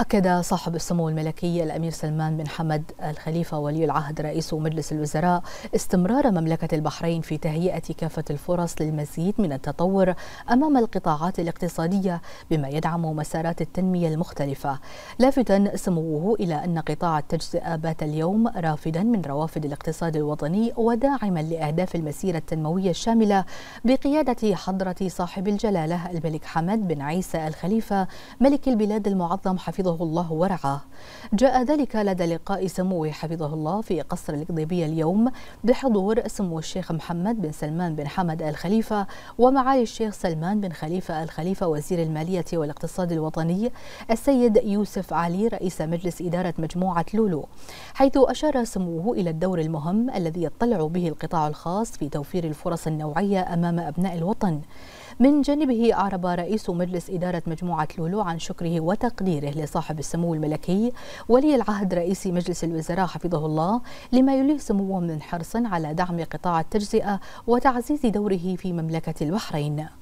أكد صاحب السمو الملكي الأمير سلمان بن حمد الخليفة ولي العهد رئيس مجلس الوزراء استمرار مملكة البحرين في تهيئة كافة الفرص للمزيد من التطور أمام القطاعات الاقتصادية بما يدعم مسارات التنمية المختلفة لافتا سموه إلى أن قطاع التجزئة بات اليوم رافدا من روافد الاقتصاد الوطني وداعما لأهداف المسيرة التنموية الشاملة بقيادة حضرة صاحب الجلالة الملك حمد بن عيسى الخليفة ملك البلاد المعظم حفظه حفظه الله ورعاه جاء ذلك لدى لقاء سموه حفظه الله في قصر القضيبية اليوم بحضور سمو الشيخ محمد بن سلمان بن حمد الخليفة ومعالي الشيخ سلمان بن خليفة الخليفة وزير المالية والاقتصاد الوطني السيد يوسف علي رئيس مجلس إدارة مجموعة لولو حيث أشار سموه إلى الدور المهم الذي يطلع به القطاع الخاص في توفير الفرص النوعية أمام أبناء الوطن من جانبه أعرب رئيس مجلس إدارة مجموعة لولو عن شكره وتقديره لصاحب السمو الملكي ولي العهد رئيس مجلس الوزراء حفظه الله لما يليه سموه من حرص على دعم قطاع التجزئة وتعزيز دوره في مملكة البحرين